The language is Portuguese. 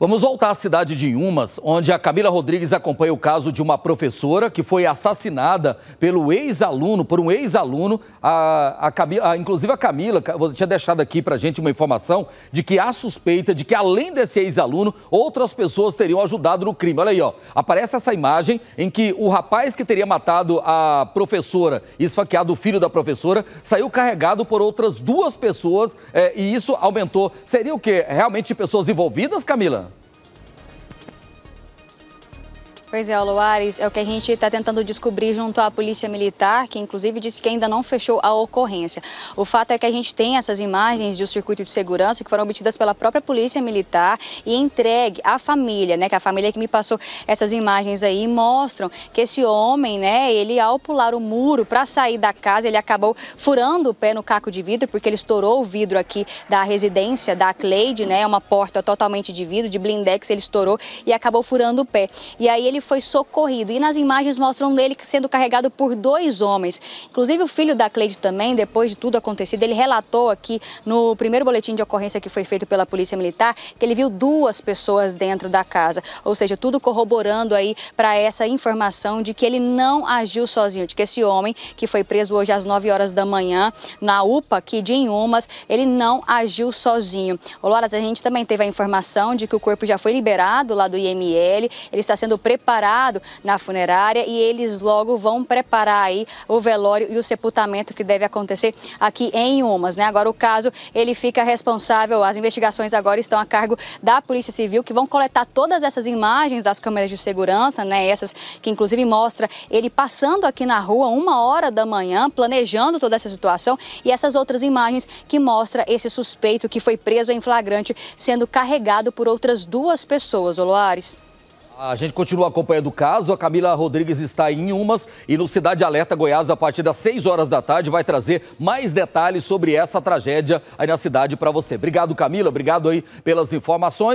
Vamos voltar à cidade de Inhumas, onde a Camila Rodrigues acompanha o caso de uma professora que foi assassinada pelo ex-aluno, por um ex-aluno. A, a Camila, a, inclusive a Camila você tinha deixado aqui para gente uma informação de que há suspeita de que além desse ex-aluno, outras pessoas teriam ajudado no crime. Olha aí, ó, aparece essa imagem em que o rapaz que teria matado a professora e esfaqueado o filho da professora saiu carregado por outras duas pessoas é, e isso aumentou. Seria o quê? Realmente pessoas envolvidas, Camila? Pois é, Luares, é o que a gente está tentando descobrir junto à Polícia Militar, que inclusive disse que ainda não fechou a ocorrência. O fato é que a gente tem essas imagens do circuito de segurança que foram obtidas pela própria Polícia Militar e entregue à família, né? Que é a família que me passou essas imagens aí mostram que esse homem, né, ele ao pular o muro para sair da casa, ele acabou furando o pé no caco de vidro, porque ele estourou o vidro aqui da residência da Cleide, né? Uma porta totalmente de vidro, de blindex, ele estourou e acabou furando o pé. E aí ele foi socorrido. E nas imagens mostram dele sendo carregado por dois homens. Inclusive, o filho da Cleide também, depois de tudo acontecido, ele relatou aqui no primeiro boletim de ocorrência que foi feito pela Polícia Militar que ele viu duas pessoas dentro da casa. Ou seja, tudo corroborando aí para essa informação de que ele não agiu sozinho, de que esse homem que foi preso hoje às 9 horas da manhã na UPA aqui de Inhumas, ele não agiu sozinho. Ô, Loras, a gente também teve a informação de que o corpo já foi liberado lá do IML, ele está sendo preparado preparado na funerária e eles logo vão preparar aí o velório e o sepultamento que deve acontecer aqui em Umas, né? Agora o caso, ele fica responsável, as investigações agora estão a cargo da Polícia Civil, que vão coletar todas essas imagens das câmeras de segurança, né? Essas que inclusive mostra ele passando aqui na rua uma hora da manhã, planejando toda essa situação e essas outras imagens que mostra esse suspeito que foi preso em flagrante sendo carregado por outras duas pessoas, Oloares. A gente continua acompanhando o caso. A Camila Rodrigues está em Umas e no Cidade Alerta Goiás, a partir das 6 horas da tarde, vai trazer mais detalhes sobre essa tragédia aí na cidade para você. Obrigado, Camila. Obrigado aí pelas informações.